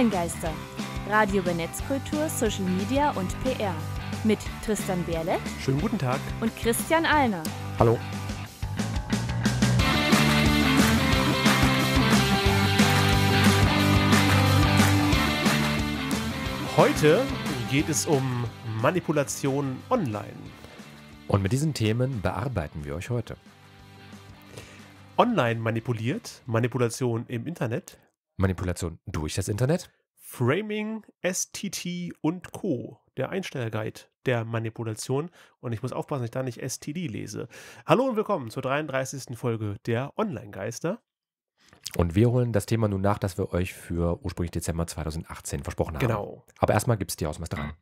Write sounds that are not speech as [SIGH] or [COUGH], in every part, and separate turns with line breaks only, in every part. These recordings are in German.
Kleingeister. Radio über Netzkultur, Social Media und PR. Mit Tristan Berle. Schönen guten Tag. Und Christian Alner.
Hallo. Heute geht es um Manipulation online.
Und mit diesen Themen bearbeiten wir euch heute.
Online manipuliert, Manipulation im Internet
Manipulation durch das Internet.
Framing, STT und Co. Der Einstellerguide der Manipulation. Und ich muss aufpassen, dass ich da nicht STD lese. Hallo und willkommen zur 33. Folge der Online-Geister.
Und wir holen das Thema nun nach, das wir euch für ursprünglich Dezember 2018 versprochen haben. Genau. Aber erstmal gibt es die Hausmeistereien.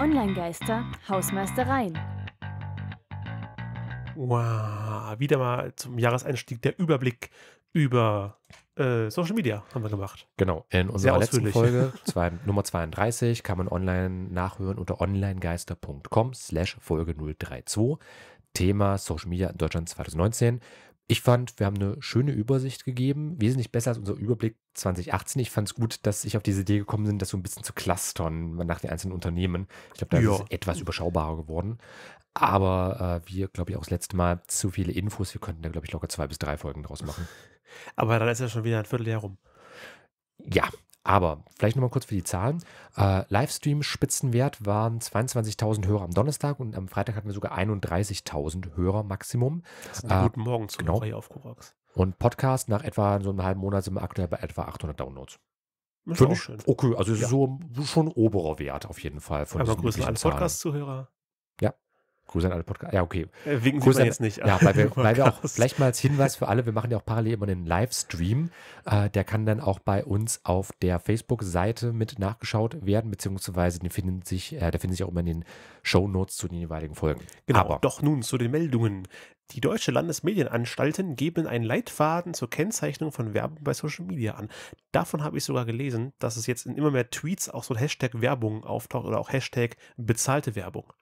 Online-Geister, Hausmeistereien.
Wow, wieder mal zum Jahreseinstieg der Überblick über äh, Social Media haben wir gemacht.
Genau, in unserer letzten Folge, [LAUGHS] zwei, Nummer 32, kann man online nachhören unter onlinegeister.com slash Folge 032. Thema Social Media in Deutschland 2019. Ich fand, wir haben eine schöne Übersicht gegeben, wesentlich besser als unser Überblick 2018. Ich fand es gut, dass ich auf diese Idee gekommen sind, das so ein bisschen zu clustern nach den einzelnen Unternehmen. Ich glaube, da ja. ist es etwas überschaubarer geworden. Aber äh, wir, glaube ich, auch das letzte Mal zu viele Infos. Wir könnten da, glaube ich, locker zwei bis drei Folgen draus machen.
[LAUGHS] Aber dann ist ja schon wieder ein Vierteljahr rum.
Ja, aber vielleicht nochmal kurz für die Zahlen. Äh, Livestream-Spitzenwert waren 22.000 Hörer am Donnerstag und am Freitag hatten wir sogar 31.000 Hörer Maximum.
Das ist ein äh, guten Morgen zu genau. auf Korax.
Und Podcast nach etwa so einem halben Monat sind wir aktuell bei etwa 800 Downloads. Finde ich schön. Okay, also ja. so schon oberer Wert auf jeden Fall. Von Aber größer als Podcast-Zuhörer. Grüße an alle Podcast. Ja, okay. Äh, winken Gruß Sie an, jetzt nicht. Ja, weil wir, [LAUGHS] weil wir auch vielleicht mal als Hinweis für alle, wir machen ja auch parallel immer einen Livestream. Äh, der kann dann auch bei uns auf der Facebook-Seite mit nachgeschaut werden, beziehungsweise den finden sich, äh, der
findet sich auch immer in den Shownotes zu den jeweiligen Folgen. Genau. Aber, doch nun zu den Meldungen. Die Deutsche Landesmedienanstalten geben einen Leitfaden zur Kennzeichnung von Werbung bei Social Media an. Davon habe ich sogar gelesen, dass es jetzt in immer mehr Tweets auch so ein Hashtag Werbung auftaucht oder auch Hashtag bezahlte Werbung.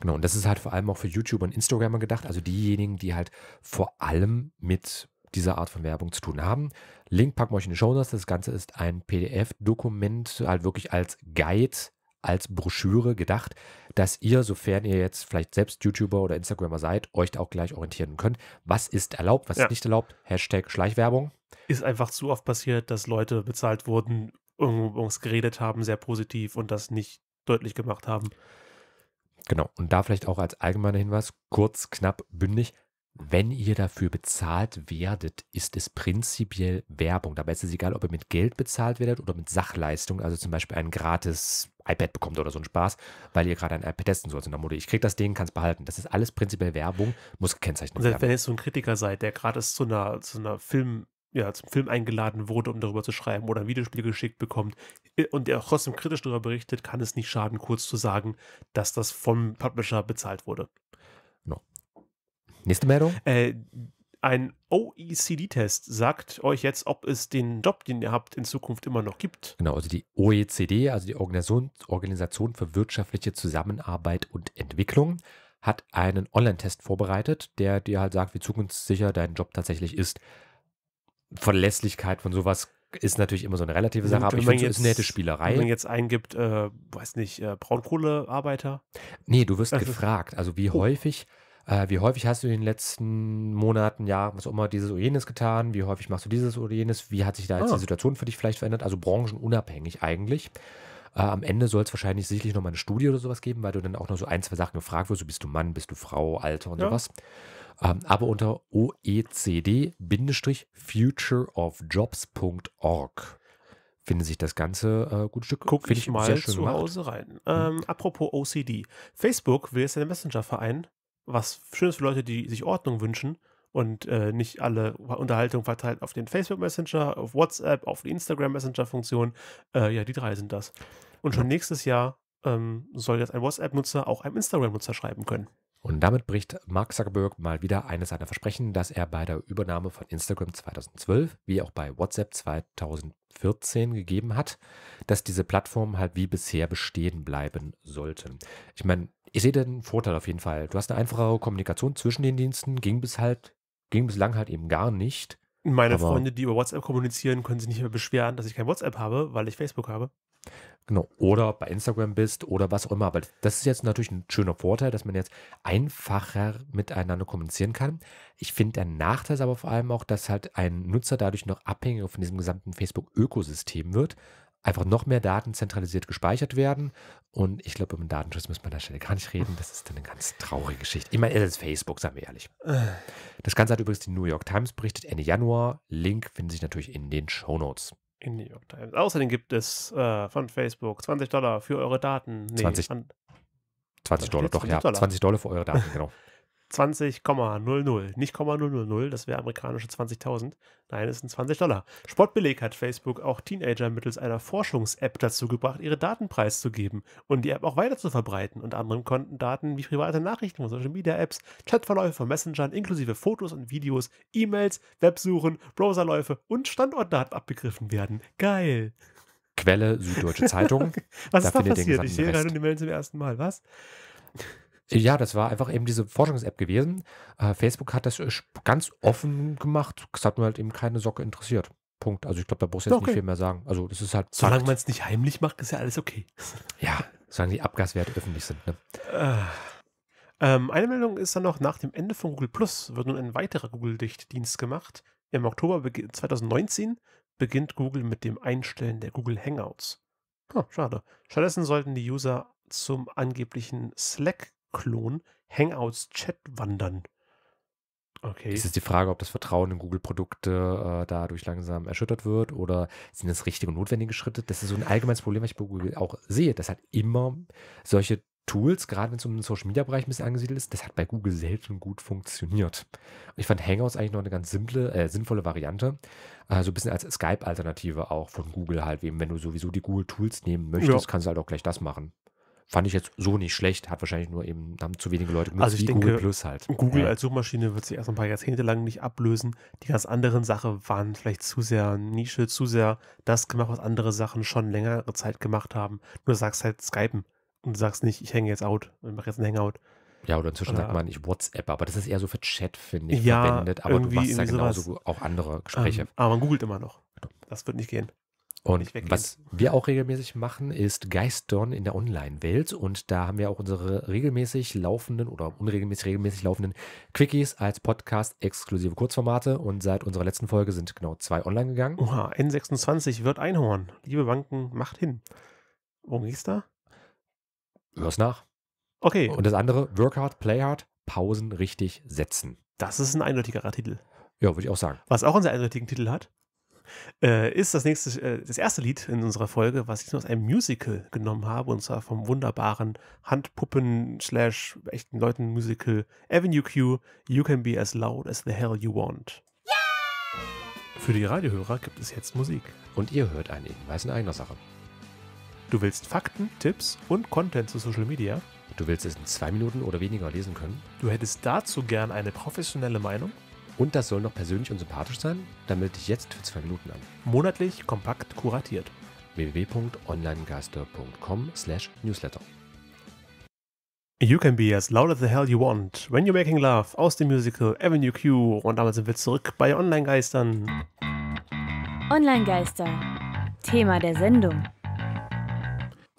Genau, und das ist halt vor allem auch für YouTuber und Instagrammer gedacht, also diejenigen, die halt vor allem mit dieser Art von Werbung zu tun haben. Link packen wir euch in die Show Notes. Das Ganze ist ein PDF-Dokument, halt wirklich als Guide, als Broschüre gedacht, dass ihr, sofern ihr jetzt vielleicht selbst YouTuber oder Instagrammer seid, euch auch gleich orientieren könnt. Was ist erlaubt, was ja. ist nicht erlaubt? Hashtag Schleichwerbung.
Ist einfach zu oft passiert, dass Leute bezahlt wurden, irgendwo uns geredet haben, sehr positiv und das nicht deutlich gemacht haben.
Genau, und da vielleicht auch als allgemeiner Hinweis, kurz, knapp, bündig, wenn ihr dafür bezahlt werdet, ist es prinzipiell Werbung. Dabei ist es egal, ob ihr mit Geld bezahlt werdet oder mit Sachleistung, also zum Beispiel ein gratis iPad bekommt oder so einen Spaß, weil ihr gerade ein iPad testen sollt. In der Mode, ich kriege das Ding, kann es behalten. Das ist alles prinzipiell Werbung, muss gekennzeichnet werden. Selbst wenn
ihr so ein Kritiker seid, der gerade zu einer, zu einer Film- ja, zum Film eingeladen wurde, um darüber zu schreiben oder ein Videospiel geschickt bekommt äh, und der trotzdem kritisch darüber berichtet, kann es nicht schaden, kurz zu sagen, dass das vom Publisher bezahlt wurde. No. Nächste Meldung? Äh, ein OECD-Test sagt euch jetzt, ob es den Job, den ihr habt, in Zukunft immer noch gibt.
Genau, also die OECD, also die Organisation, Organisation für wirtschaftliche Zusammenarbeit und Entwicklung, hat einen Online-Test vorbereitet, der dir halt sagt, wie zukunftssicher dein Job tatsächlich ist. Verlässlichkeit von sowas ist natürlich immer so eine relative Sache, aber ich meine, es ist eine nette Spielerei. Wenn man
jetzt eingibt, äh, weiß nicht, äh, Braunkohlearbeiter? Nee,
du wirst also, gefragt, also wie oh. häufig, äh, wie häufig hast du in den letzten Monaten, Jahren, was auch immer, dieses oder jenes getan, wie häufig machst du dieses oder jenes, wie hat sich da jetzt ah. die Situation für dich vielleicht verändert, also branchenunabhängig eigentlich. Äh, am Ende soll es wahrscheinlich sicherlich nochmal eine Studie oder sowas geben, weil du dann auch noch so ein, zwei Sachen gefragt wirst. So bist du Mann, bist du Frau, Alter und ja. sowas. Ähm, aber unter OECD-futureofjobs.org findet sich das ganze äh, gut Stück. Guck ich, ich mal zu macht. Hause rein. Mhm.
Ähm, mhm. Apropos OCD. Facebook will jetzt einen Messenger verein was schön ist für Leute, die sich Ordnung wünschen, und äh, nicht alle Unterhaltung verteilt auf den Facebook Messenger, auf WhatsApp, auf die Instagram Messenger-Funktion. Äh, ja, die drei sind das. Und schon nächstes Jahr ähm, soll jetzt ein WhatsApp-Nutzer auch einem Instagram-Nutzer schreiben können.
Und damit bricht Mark Zuckerberg mal wieder eines seiner Versprechen, dass er bei der Übernahme von Instagram 2012 wie auch bei WhatsApp 2014 gegeben hat, dass diese Plattformen halt wie bisher bestehen bleiben sollten. Ich meine, ich sehe den Vorteil auf jeden Fall. Du hast eine einfachere Kommunikation zwischen den Diensten, ging bis halt Ging bislang halt eben gar nicht. Meine aber, Freunde,
die über WhatsApp kommunizieren, können sich nicht mehr beschweren, dass ich kein WhatsApp habe, weil ich Facebook habe.
Genau, oder bei Instagram bist oder was auch immer. Aber das ist jetzt natürlich ein schöner Vorteil, dass man jetzt einfacher miteinander kommunizieren kann. Ich finde, der Nachteil ist aber vor allem auch, dass halt ein Nutzer dadurch noch abhängiger von diesem gesamten Facebook-Ökosystem wird einfach noch mehr Daten zentralisiert gespeichert werden. Und ich glaube, über den Datenschutz müssen wir an der Stelle gar nicht reden. Das ist eine ganz traurige Geschichte. Ich meine, es ist Facebook, seien wir ehrlich. Das Ganze hat übrigens die New York Times berichtet, Ende Januar. Link finden sich natürlich in den Show Notes.
In New York Times. Außerdem gibt es äh, von Facebook 20 Dollar für eure Daten. Nee, 20, 20 Dollar, doch, ja. Dollar. 20 Dollar für eure Daten, [LAUGHS] genau. 20,00. Nicht 0,000, das wäre amerikanische 20.000. Nein, es sind 20 Dollar. Sportbeleg hat Facebook auch Teenager mittels einer Forschungs-App dazu gebracht, ihre Daten preiszugeben und die App auch weiter zu verbreiten. Unter anderem konnten Daten wie private Nachrichten von Social Media Apps, Chatverläufe von Messengern inklusive Fotos und Videos, E-Mails, Websuchen, Browserläufe und Standortdaten abgegriffen werden. Geil!
Quelle Süddeutsche Zeitung. [LAUGHS] Was da ist da passiert? Ich sehe gerade
die Meldung zum ersten Mal. Was?
Ja, das war einfach eben diese Forschungs-App gewesen. Äh, Facebook hat das äh, ganz offen gemacht. Es hat nur halt eben keine Socke interessiert. Punkt. Also ich glaube, da brauchst du jetzt okay. nicht viel mehr sagen. Also das ist halt. Solange man es nicht heimlich macht, ist ja alles okay. [LAUGHS] Ja, solange die Abgaswerte öffentlich sind. Ne?
Ah. Ähm, eine Meldung ist dann noch, nach dem Ende von Google Plus wird nun ein weiterer Google-Dichtdienst gemacht. Im Oktober 2019 beginnt Google mit dem Einstellen der Google Hangouts. Oh, schade. Stattdessen sollten die User zum angeblichen Slack klon Hangouts Chat wandern. Okay. Es ist
die Frage, ob das Vertrauen in Google-Produkte äh, dadurch langsam erschüttert wird oder sind das richtige und notwendige Schritte? Das ist so ein allgemeines Problem, was ich bei Google auch sehe, Das hat immer solche Tools, gerade wenn es um den Social-Media-Bereich ein bisschen angesiedelt ist, das hat bei Google selten gut funktioniert. Ich fand Hangouts eigentlich noch eine ganz simple, äh, sinnvolle Variante, äh, so also ein bisschen als Skype-Alternative auch von Google halt, eben wenn du sowieso die Google-Tools nehmen möchtest, ja. kannst du halt auch gleich das machen. Fand ich jetzt so nicht schlecht, hat wahrscheinlich nur eben, haben zu wenige Leute genutzt, also ich denke, Google Plus halt. Google ja.
als Suchmaschine wird sich erst ein paar Jahrzehnte lang nicht ablösen. Die ganz anderen Sachen waren vielleicht zu sehr Nische, zu sehr das gemacht, was andere Sachen schon längere Zeit gemacht haben. Nur sagst halt Skypen und sagst nicht, ich hänge jetzt out, ich mache jetzt ein Hangout. Ja, oder inzwischen oder, sagt man
nicht WhatsApp, aber das ist eher so für Chat, finde ich, ja, verwendet. Aber du machst da genauso sowas. auch andere ähm, Gespräche. Ähm,
aber man googelt immer noch. Genau. Das wird nicht gehen.
Und was wir auch regelmäßig machen, ist Geistern in der Online-Welt. Und da haben wir auch unsere regelmäßig laufenden oder unregelmäßig regelmäßig laufenden Quickies als Podcast-exklusive Kurzformate. Und seit unserer letzten Folge sind genau zwei online gegangen. Oha, N26 wird Einhorn. Liebe Banken, macht hin. Worum geht's da? Hör's nach. Okay. Und das andere, Work Hard, Play Hard, Pausen richtig setzen. Das ist ein
eindeutigerer Titel. Ja, würde ich auch sagen. Was auch einen sehr eindeutigen Titel hat, äh, ist das nächste, äh, das erste Lied in unserer Folge, was ich aus einem Musical genommen habe, und zwar vom wunderbaren Handpuppen slash echten Leuten Musical Avenue Q, You Can Be As Loud As The Hell You Want. Yeah! Für die Radiohörer gibt es jetzt Musik. Und ihr hört einen Hinweis in eigener Sache. Du willst Fakten, Tipps und Content zu Social Media? Du willst es in zwei Minuten oder weniger lesen können? Du hättest dazu gern eine professionelle Meinung?
Und das soll noch persönlich und sympathisch sein? Dann melde dich jetzt für zwei Minuten an.
Monatlich kompakt kuratiert. www.onlinegeister.com slash newsletter. You can be as loud as the hell you want when you're making love aus dem Musical Avenue Q. Und damit sind wir zurück bei Online-Geistern.
Online-Geister. Thema der Sendung.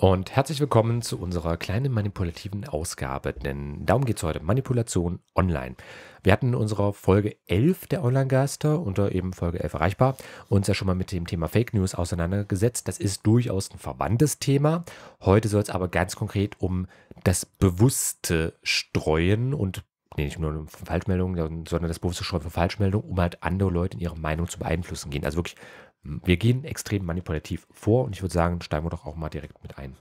Und herzlich willkommen zu unserer kleinen manipulativen Ausgabe, denn darum geht es heute, Manipulation online. Wir hatten in unserer Folge 11 der Online-Geister, unter eben Folge 11 erreichbar, uns ja schon mal mit dem Thema Fake News auseinandergesetzt. Das ist durchaus ein verwandtes Thema. Heute soll es aber ganz konkret um das bewusste Streuen und nee, nicht nur von Falschmeldungen, sondern das bewusste Bewusstsein von Falschmeldungen, um halt andere Leute in ihre Meinung zu beeinflussen gehen. Also wirklich, wir gehen extrem
manipulativ vor und ich würde sagen, steigen wir doch auch mal direkt mit ein.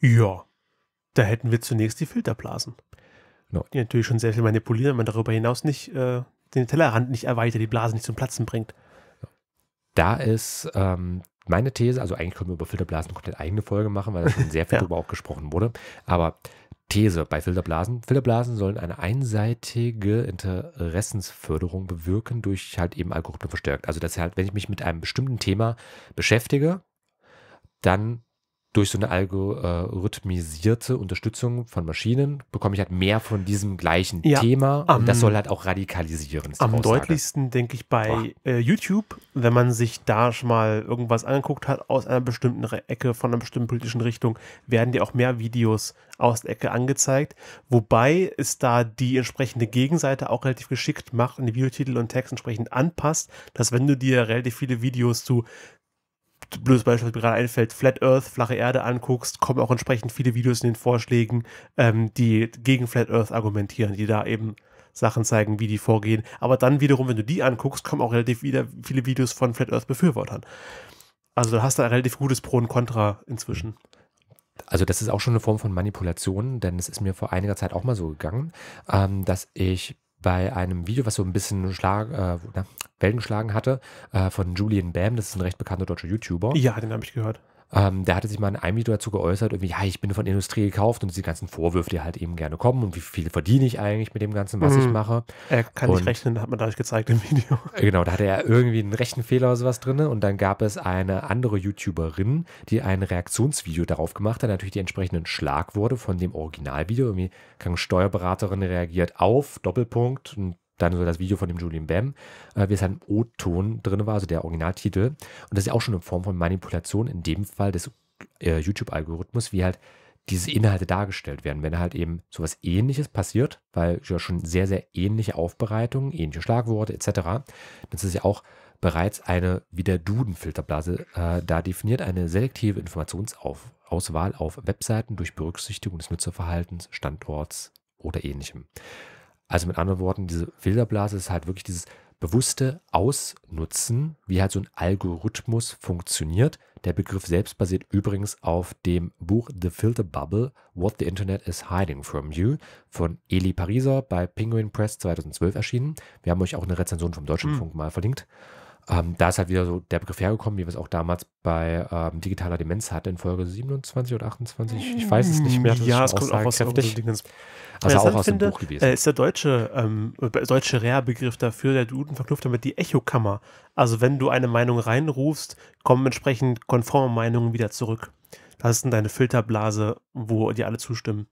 Ja, da hätten wir zunächst die Filterblasen. No. Die natürlich schon sehr viel manipulieren, wenn man darüber hinaus nicht äh, den Tellerrand nicht erweitert, die Blase nicht zum Platzen bringt.
Da ist ähm, meine These, also eigentlich können wir über Filterblasen komplett eigene Folge machen, weil da schon sehr viel [LAUGHS] ja. darüber auch gesprochen wurde. Aber These bei Filterblasen. Filterblasen sollen eine einseitige Interessensförderung bewirken durch halt eben Algorithmen verstärkt. Also dass halt, wenn ich mich mit einem bestimmten Thema beschäftige, dann durch so eine algorithmisierte Unterstützung von Maschinen bekomme ich halt mehr von diesem gleichen ja, Thema am, und das soll halt auch radikalisieren. Am Aussage. deutlichsten
denke ich bei äh, YouTube, wenn man sich da schon mal irgendwas angeguckt hat aus einer bestimmten Ecke, von einer bestimmten politischen Richtung, werden dir auch mehr Videos aus der Ecke angezeigt, wobei es da die entsprechende Gegenseite auch relativ geschickt macht und die Videotitel und Text entsprechend anpasst, dass wenn du dir relativ viele Videos zu blödes Beispiel, was mir gerade einfällt, Flat Earth, flache Erde anguckst, kommen auch entsprechend viele Videos in den Vorschlägen, ähm, die gegen Flat Earth argumentieren, die da eben Sachen zeigen, wie die vorgehen. Aber dann wiederum, wenn du die anguckst, kommen auch relativ wieder viele Videos von Flat Earth Befürwortern. Also du hast da ein relativ gutes Pro und Contra inzwischen.
Also das ist auch schon eine Form von Manipulation, denn es ist mir vor einiger Zeit auch mal so gegangen, ähm, dass ich bei einem Video, was so ein bisschen Schlag, äh, na, Wellen geschlagen hatte, äh, von Julian Bam, das ist ein recht bekannter deutscher YouTuber. Ja, den habe ich gehört. Ähm, der hatte sich mal in einem Video dazu geäußert, irgendwie, ja, ich bin von Industrie gekauft und diese ganzen Vorwürfe, die halt eben gerne kommen und wie viel verdiene ich eigentlich mit dem Ganzen, was mhm. ich mache. Er kann und, nicht rechnen, hat man dadurch gezeigt im Video. Äh, genau, da hatte er irgendwie einen Rechenfehler oder sowas drin und dann gab es eine andere YouTuberin, die ein Reaktionsvideo darauf gemacht hat, natürlich die entsprechenden Schlagworte von dem Originalvideo, irgendwie, kann Steuerberaterin reagiert auf, Doppelpunkt und dann so das Video von dem Julian Bam, äh, wie es ein halt O-Ton drin war, also der Originaltitel. Und das ist ja auch schon eine Form von Manipulation, in dem Fall des äh, YouTube-Algorithmus, wie halt diese Inhalte dargestellt werden. Wenn halt eben sowas ähnliches passiert, weil ja schon sehr, sehr ähnliche Aufbereitungen, ähnliche Schlagworte etc., dann ist es ja auch bereits eine, wie der Duden-Filterblase äh, da definiert, eine selektive Informationsauswahl auf Webseiten durch Berücksichtigung des Nutzerverhaltens, Standorts oder ähnlichem. Also mit anderen Worten, diese Filterblase ist halt wirklich dieses bewusste Ausnutzen, wie halt so ein Algorithmus funktioniert. Der Begriff selbst basiert übrigens auf dem Buch The Filter Bubble, What the Internet is Hiding from You von Eli Pariser bei Penguin Press 2012 erschienen. Wir haben euch auch eine Rezension vom Deutschen hm. Funk mal verlinkt. Ähm, da ist halt wieder so der Begriff hergekommen, wie wir es auch damals bei ähm, digitaler Demenz hatten, in Folge 27 oder 28. Ich weiß es nicht mehr. ja, es kommt auch aus kräftig. Also aus also auch aus finde, dem Buch gewesen.
Äh, ist der deutsche, ähm, äh, deutsche Rare-Begriff dafür, der Duden verknüpft damit die Echokammer. Also wenn du eine Meinung reinrufst, kommen entsprechend konforme Meinungen wieder zurück das ist deine Filterblase, wo dir alle zustimmen.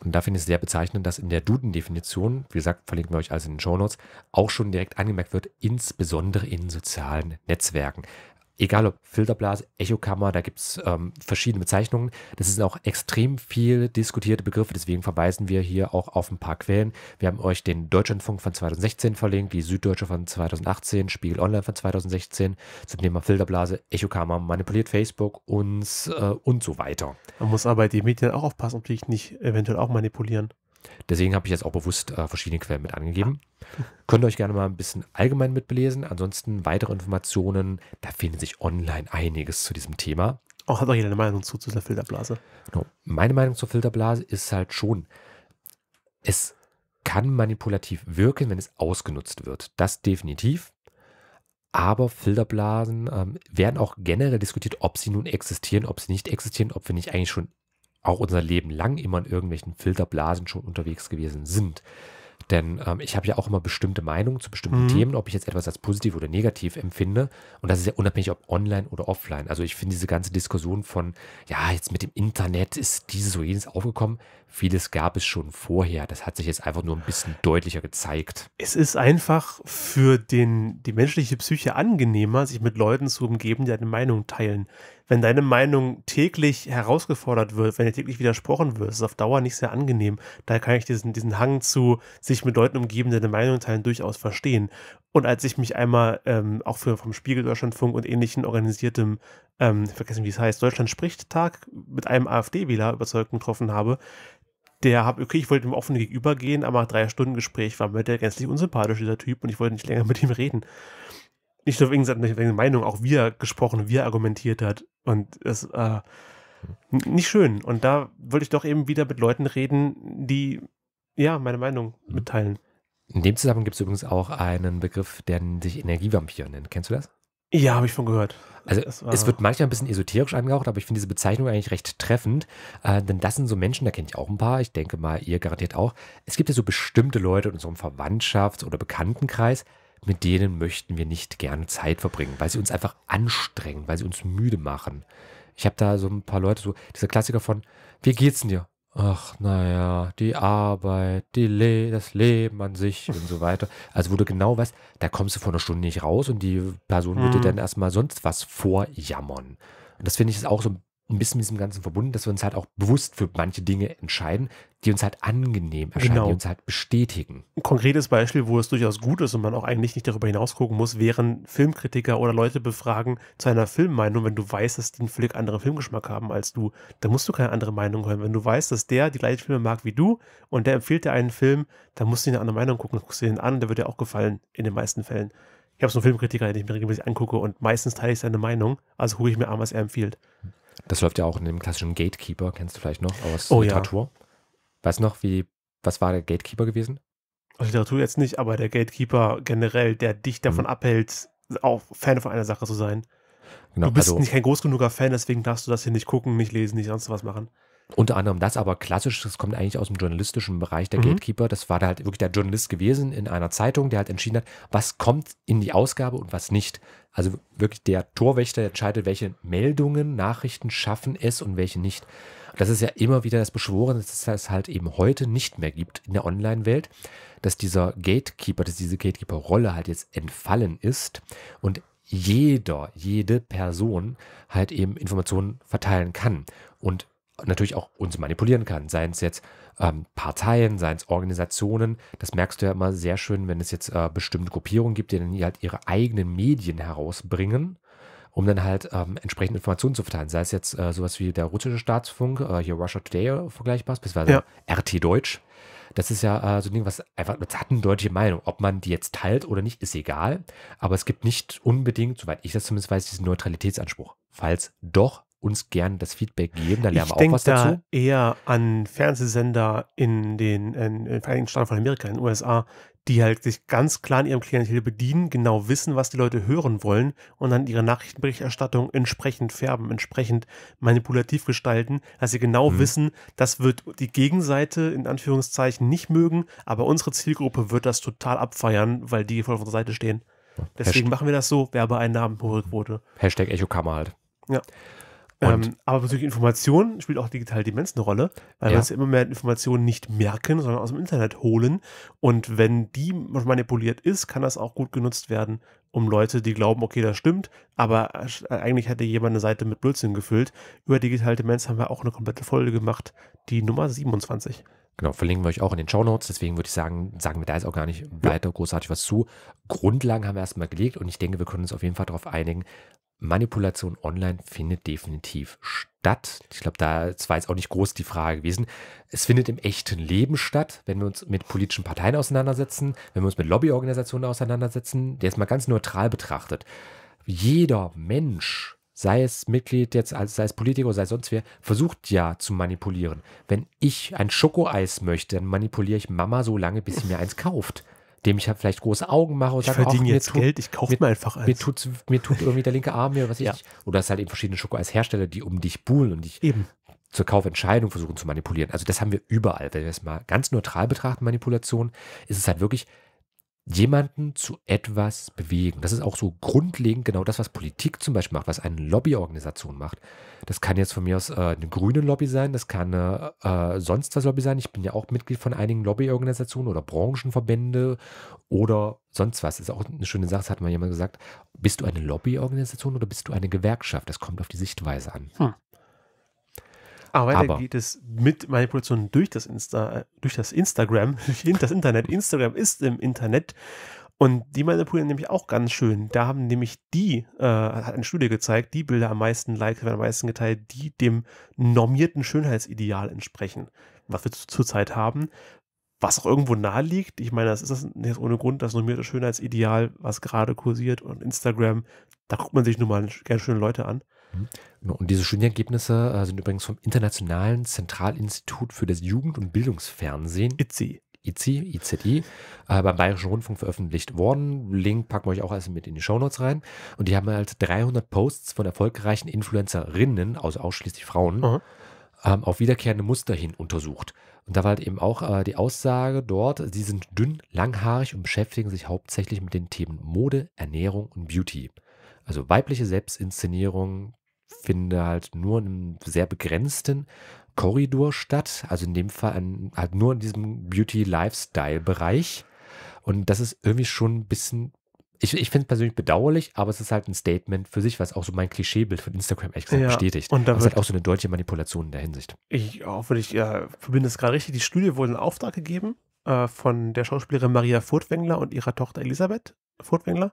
Und da finde ich es sehr bezeichnend, dass in der Duden-Definition, wie gesagt, verlinken wir euch alles in den Shownotes, auch schon direkt angemerkt wird, insbesondere in sozialen Netzwerken egal ob Filterblase, Echokammer, da gibt es ähm, verschiedene Bezeichnungen. Das sind auch extrem viel diskutierte Begriffe, deswegen verweisen wir hier auch auf ein paar Quellen. Wir haben euch den Deutschlandfunk von 2016 verlinkt, die Süddeutsche von 2018, Spiegel Online von 2016 zum Thema Filterblase, Echokammer, manipuliert Facebook uns äh, und so weiter. Man muss aber die Medien auch aufpassen, ob die nicht eventuell auch manipulieren. Deswegen habe ich jetzt auch bewusst äh, verschiedene Quellen mit angegeben. Ja. Könnt ihr euch gerne mal ein bisschen allgemein mitbelesen. Ansonsten weitere Informationen, da findet sich online einiges zu diesem Thema.
Auch hat auch jeder eine Meinung zu, zu dieser Filterblase.
Genau. Meine
Meinung zur Filterblase ist
halt schon, es kann manipulativ wirken, wenn es ausgenutzt wird. Das definitiv. Aber Filterblasen ähm, werden auch generell diskutiert, ob sie nun existieren, ob sie nicht existieren, ob wir nicht eigentlich schon auch unser Leben lang immer in irgendwelchen Filterblasen schon unterwegs gewesen sind. Denn ähm, ich habe ja auch immer bestimmte Meinungen zu bestimmten mhm. Themen, ob ich jetzt etwas als positiv oder negativ empfinde. Und das ist ja unabhängig, ob online oder offline. Also ich finde diese ganze Diskussion von, ja, jetzt mit dem Internet ist dieses oder jenes aufgekommen. Vieles gab es schon vorher. Das hat sich jetzt einfach nur ein bisschen deutlicher gezeigt.
Es ist einfach für den, die menschliche Psyche angenehmer, sich mit Leuten zu umgeben, die eine Meinung teilen wenn deine Meinung täglich herausgefordert wird, wenn ihr täglich widersprochen wird, ist es auf Dauer nicht sehr angenehm. Da kann ich diesen, diesen Hang zu sich mit Leuten umgeben, deine Meinung teilen, durchaus verstehen. Und als ich mich einmal ähm, auch für, vom Spiegel Deutschlandfunk und ähnlichen organisiertem, ähm, vergessen wie es heißt, Deutschland spricht Tag mit einem AfD-Wähler überzeugt getroffen habe, der habe, okay, ich wollte ihm offen gegenübergehen, aber nach drei Stunden Gespräch war mir der gänzlich unsympathisch, dieser Typ, und ich wollte nicht länger mit ihm reden nicht nur wegen seiner Meinung, auch wie er gesprochen, wie er argumentiert hat. Und es äh, nicht schön. Und da wollte ich doch eben wieder mit Leuten reden, die ja meine Meinung mhm. mitteilen.
In dem Zusammenhang gibt es übrigens auch einen Begriff, der sich Energievampir nennt. Kennst du das? Ja, habe ich schon gehört. Also es wird manchmal ein bisschen esoterisch angehaucht, aber ich finde diese Bezeichnung eigentlich recht treffend. Äh, denn das sind so Menschen, da kenne ich auch ein paar, ich denke mal, ihr garantiert auch. Es gibt ja so bestimmte Leute in unserem Verwandtschafts- oder Bekanntenkreis, mit denen möchten wir nicht gerne Zeit verbringen, weil sie uns einfach anstrengen, weil sie uns müde machen. Ich habe da so ein paar Leute, so dieser Klassiker von, wie geht's denn dir? Ach, naja, die Arbeit, die Le das Leben an sich und so weiter. Also, wo du genau weißt, da kommst du vor einer Stunde nicht raus und die Person mhm. würde dann erstmal sonst was vorjammern. Und das finde ich ist auch so ein bisschen mit diesem Ganzen verbunden, dass wir uns halt auch bewusst für manche Dinge entscheiden, die uns halt angenehm erscheinen, genau. die uns halt bestätigen.
Ein konkretes Beispiel, wo es durchaus gut ist und man auch eigentlich nicht darüber hinaus gucken muss, wären Filmkritiker oder Leute befragen zu einer Filmmeinung, wenn du weißt, dass die einen völlig anderen Filmgeschmack haben als du, Da musst du keine andere Meinung hören. Wenn du weißt, dass der die gleichen Filme mag wie du und der empfiehlt dir einen Film, dann musst du eine andere Meinung gucken, guckst du den an, der wird dir auch gefallen in den meisten Fällen. Ich habe so einen Filmkritiker, den ich mir regelmäßig angucke und meistens teile ich seine Meinung, also gucke ich mir an, was er empfiehlt.
Das läuft ja auch in dem klassischen Gatekeeper, kennst du vielleicht noch aus oh, Literatur. Ja. Weißt du noch, wie, was war der Gatekeeper gewesen?
Literatur also, jetzt nicht, aber der Gatekeeper generell, der dich mhm. davon mhm. abhält, auch Fan von einer Sache zu sein. Genau, du bist also, nicht kein groß genuger Fan, deswegen darfst du das hier nicht gucken, nicht lesen, nicht sonst was machen.
Unter anderem das, aber klassisch, das kommt eigentlich aus dem journalistischen Bereich der mhm. Gatekeeper. Das war da halt wirklich der Journalist gewesen in einer Zeitung, der halt entschieden hat, was kommt in die Ausgabe und was nicht. Also wirklich der Torwächter entscheidet, welche Meldungen, Nachrichten schaffen es und welche nicht das ist ja immer wieder das Beschworene, dass es halt eben heute nicht mehr gibt in der Online-Welt, dass dieser Gatekeeper, dass diese Gatekeeper-Rolle halt jetzt entfallen ist und jeder, jede Person halt eben Informationen verteilen kann und natürlich auch uns manipulieren kann, seien es jetzt ähm, Parteien, seien es Organisationen. Das merkst du ja immer sehr schön, wenn es jetzt äh, bestimmte Gruppierungen gibt, die dann halt ihre eigenen Medien herausbringen um dann halt ähm, entsprechende Informationen zu verteilen. Sei es jetzt äh, sowas wie der russische Staatsfunk, äh, hier Russia Today äh, vergleichbar, beziehungsweise ja. RT Deutsch. Das ist ja äh, so ein Ding, was einfach, das hat eine deutliche Meinung. Ob man die jetzt teilt oder nicht, ist egal. Aber es gibt nicht unbedingt, soweit ich das zumindest weiß, diesen Neutralitätsanspruch. Falls doch, uns gern das Feedback geben, dann lernen ich wir auch was da dazu.
eher an Fernsehsender in den, in den Vereinigten Staaten von Amerika, in den USA, die halt sich ganz klar in ihrem Klientel bedienen, genau wissen, was die Leute hören wollen und dann ihre Nachrichtenberichterstattung entsprechend färben, entsprechend manipulativ gestalten, dass sie genau mhm. wissen, das wird die Gegenseite in Anführungszeichen nicht mögen, aber unsere Zielgruppe wird das total abfeiern, weil die voll auf unserer Seite stehen. Deswegen Hashtag machen wir das so, Werbeeinnahmen, hohe Quote.
Hashtag Echokammer halt.
Ja. Ähm, aber durch Informationen spielt auch digitale Demenz eine Rolle, weil ja. wir uns immer mehr Informationen nicht merken, sondern aus dem Internet holen. Und wenn die manipuliert ist, kann das auch gut genutzt werden, um Leute, die glauben, okay, das stimmt, aber äh, eigentlich hätte jemand eine Seite mit Blödsinn gefüllt. Über digitale Demenz haben wir auch eine komplette Folge gemacht, die Nummer 27.
Genau, verlinken wir euch auch in den Show Notes. Deswegen würde ich sagen, sagen wir da jetzt auch gar nicht weiter großartig was zu. Grundlagen haben wir erstmal gelegt und ich denke, wir können uns auf jeden Fall darauf einigen, Manipulation online findet definitiv statt. Ich glaube, da war jetzt auch nicht groß die Frage gewesen. Es findet im echten Leben statt, wenn wir uns mit politischen Parteien auseinandersetzen, wenn wir uns mit Lobbyorganisationen auseinandersetzen, der ist mal ganz neutral betrachtet. Jeder Mensch, sei es Mitglied, jetzt, sei es Politiker, sei es sonst wer, versucht ja zu manipulieren. Wenn ich ein Schokoeis möchte, dann manipuliere ich Mama so lange, bis sie mir eins kauft dem ich halt vielleicht große Augen mache und ich verdiene jetzt tut, Geld, ich kaufe mir einfach eins. Mir tut, mir tut irgendwie der linke Arm mir, was ich ja. nicht. Oder es halt eben verschiedene Schokoeishersteller, die um dich buhlen und dich eben. zur Kaufentscheidung versuchen zu manipulieren. Also das haben wir überall. Wenn wir es mal ganz neutral betrachten, Manipulation, ist es halt wirklich, jemanden zu etwas bewegen. Das ist auch so grundlegend genau das, was Politik zum Beispiel macht, was eine Lobbyorganisation macht. Das kann jetzt von mir aus äh, eine grüne Lobby sein, das kann äh, sonst was Lobby sein. Ich bin ja auch Mitglied von einigen Lobbyorganisationen oder Branchenverbände oder sonst was. Das ist auch eine schöne Sache, das hat mal jemand gesagt. Bist du eine Lobbyorganisation oder bist du eine Gewerkschaft? Das kommt auf die Sichtweise an.
Hm. Aber weiter Aber. geht es mit Manipulationen durch das Insta, durch das Instagram, [LAUGHS] durch das Internet. Instagram ist im Internet. Und die manipulieren nämlich auch ganz schön. Da haben nämlich die, äh, hat eine Studie gezeigt, die Bilder am meisten liked werden, am meisten geteilt, die dem normierten Schönheitsideal entsprechen, was wir zurzeit haben. Was auch irgendwo nahe liegt. Ich meine, das ist das nicht ohne Grund, das normierte Schönheitsideal, was gerade kursiert und Instagram, da guckt man sich nun mal gerne schöne Leute an.
Genau, und diese Studienergebnisse äh, sind übrigens vom Internationalen Zentralinstitut für das Jugend- und Bildungsfernsehen. ITSI. ICI, IZI, äh, beim Bayerischen Rundfunk veröffentlicht worden. Link packen wir euch auch erst mit in die Shownotes rein. Und die haben halt 300 Posts von erfolgreichen Influencerinnen, also ausschließlich Frauen, ähm, auf wiederkehrende Muster hin untersucht. Und da war halt eben auch äh, die Aussage dort, sie sind dünn, langhaarig und beschäftigen sich hauptsächlich mit den Themen Mode, Ernährung und Beauty. Also weibliche Selbstinszenierung, finde halt nur in einem sehr begrenzten Korridor statt. Also in dem Fall an, halt nur in diesem Beauty-Lifestyle-Bereich. Und das ist irgendwie schon ein bisschen. Ich, ich finde es persönlich bedauerlich, aber es ist halt ein Statement für sich, was auch so mein Klischeebild von Instagram echt gesagt ja, bestätigt. Und da halt wird halt auch so eine deutsche Manipulation in der Hinsicht.
Ich hoffe, ich ja, verbinde es gerade richtig. Die Studie wurde in Auftrag gegeben äh, von der Schauspielerin Maria Furtwängler und ihrer Tochter Elisabeth Furtwängler.